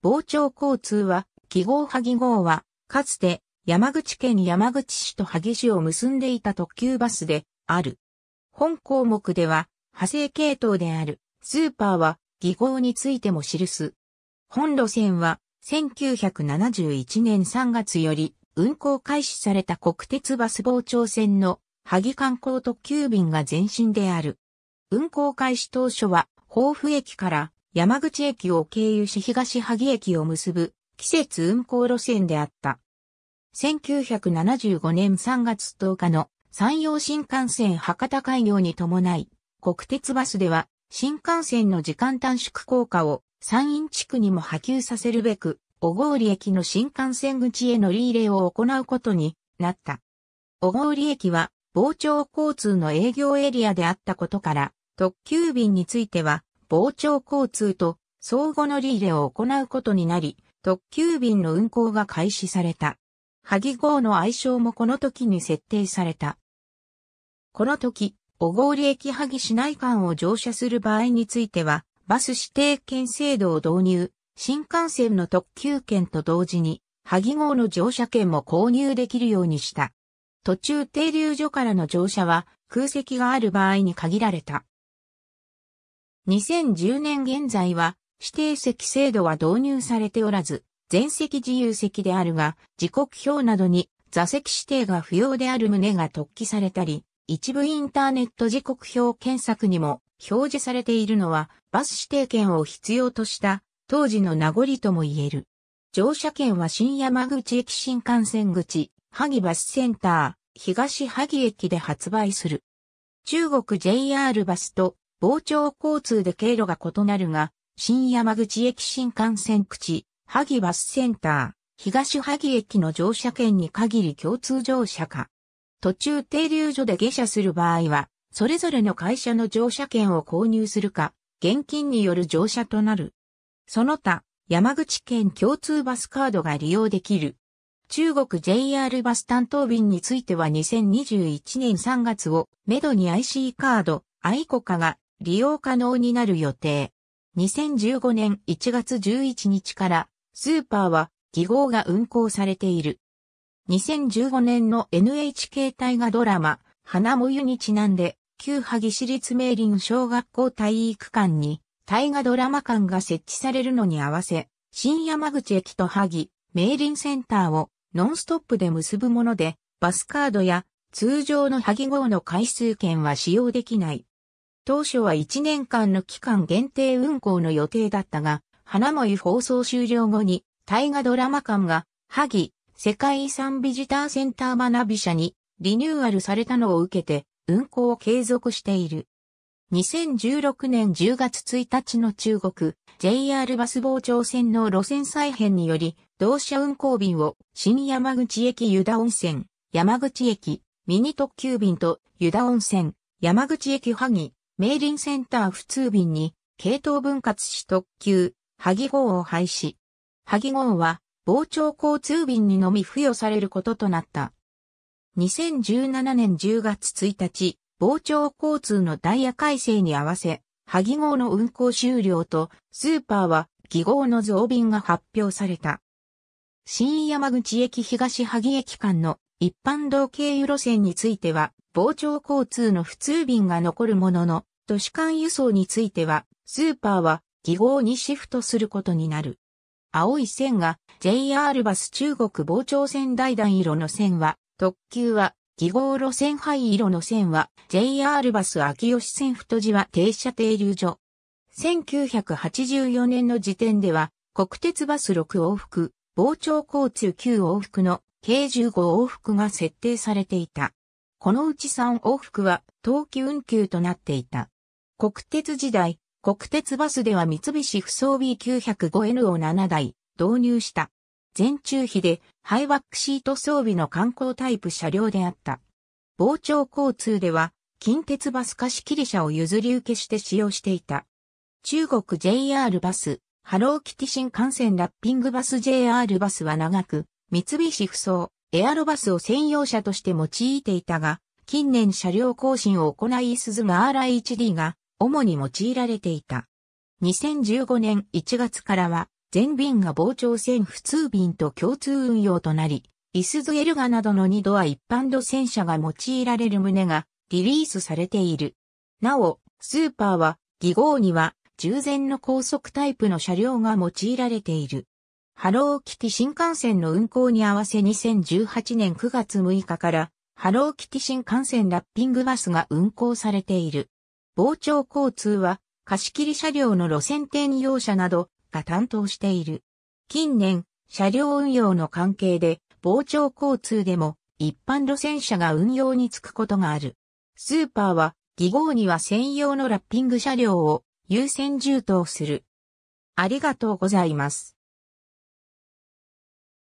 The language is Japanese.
傍聴交通は、記号萩号は、かつて山口県山口市と萩市を結んでいた特急バスである。本項目では、派生系統であるスーパーは、記号についても記す。本路線は、1971年3月より運行開始された国鉄バス傍聴線の萩観光特急便が前身である。運行開始当初は、豊富駅から山口駅を経由し東萩駅を結ぶ季節運行路線であった。1975年3月10日の山陽新幹線博多開業に伴い、国鉄バスでは新幹線の時間短縮効果を山陰地区にも波及させるべく、小郡駅の新幹線口へ乗り入れを行うことになった。小郡駅は傍聴交通の営業エリアであったことから、特急便については傍聴交通と相互乗り入れを行うことになり、特急便の運行が開始された。萩号の愛称もこの時に設定された。この時、小郡駅萩市内間を乗車する場合については、バス指定券制度を導入、新幹線の特急券と同時に、萩号の乗車券も購入できるようにした。途中停留所からの乗車は空席がある場合に限られた。2010年現在は指定席制度は導入されておらず、全席自由席であるが、時刻表などに座席指定が不要である旨が突起されたり、一部インターネット時刻表検索にも表示されているのは、バス指定券を必要とした当時の名残とも言える。乗車券は新山口駅新幹線口、萩バスセンター、東萩駅で発売する。中国 JR バスと傍聴交通で経路が異なるが、新山口駅新幹線口、萩バスセンター、東萩駅の乗車券に限り共通乗車か。途中停留所で下車する場合は、それぞれの会社の乗車券を購入するか、現金による乗車となる。その他、山口県共通バスカードが利用できる。中国 JR バス担当便については2021年3月をめどに IC カード、アイコカが利用可能になる予定。2015年1月11日からスーパーは技号が運行されている。2015年の NHK 大河ドラマ、花もゆにちなんで、旧萩市立明林小学校体育館に大河ドラマ館が設置されるのに合わせ、新山口駅と萩、明林センターをノンストップで結ぶもので、バスカードや通常の萩号の回数券は使用できない。当初は1年間の期間限定運行の予定だったが、花もゆ放送終了後に、大河ドラマ館が、萩、世界遺産ビジターセンター学び社にリニューアルされたのを受けて、運行を継続している。2016年10月1日の中国 JR バス傍聴線の路線再編により、同社運行便を新山口駅湯田温泉、山口駅、ミニ特急便と湯田温泉、山口駅萩、リンセンター普通便に、系統分割し特急、萩号を廃止。萩号は、傍聴交通便にのみ付与されることとなった。2017年10月1日、傍聴交通のダイヤ改正に合わせ、萩号の運行終了と、スーパーは、義号の増便が発表された。新山口駅東萩駅間の一般道経由路線については、傍聴交通の普通便が残るものの、都市間輸送については、スーパーは記号にシフトすることになる。青い線が JR バス中国膨張線大団色の線は、特急は記号路線灰色の線は JR バス秋吉線太字は停車停留所。1984年の時点では、国鉄バス6往復、膨張交通9往復の計15往復が設定されていた。このうち3往復は冬季運休となっていた。国鉄時代、国鉄バスでは三菱不装 B905N を7台導入した。全中比でハイワックシート装備の観光タイプ車両であった。傍聴交通では近鉄バス貸切車を譲り受けして使用していた。中国 JR バス、ハローキティ新幹線ラッピングバス JR バスは長く、三菱不装、エアロバスを専用車として用いていたが、近年車両更新を行い鈴マーラ HD が主に用いられていた。2015年1月からは、全便が傍聴線普通便と共通運用となり、イスズエルガなどの2度は一般路線車が用いられる旨がリリースされている。なお、スーパーは、技号には、従前の高速タイプの車両が用いられている。ハローキティ新幹線の運行に合わせ2018年9月6日から、ハローキティ新幹線ラッピングバスが運行されている。傍聴交通は貸切車両の路線転用車などが担当している。近年、車両運用の関係で傍聴交通でも一般路線車が運用につくことがある。スーパーは、技号には専用のラッピング車両を優先充当する。ありがとうございます。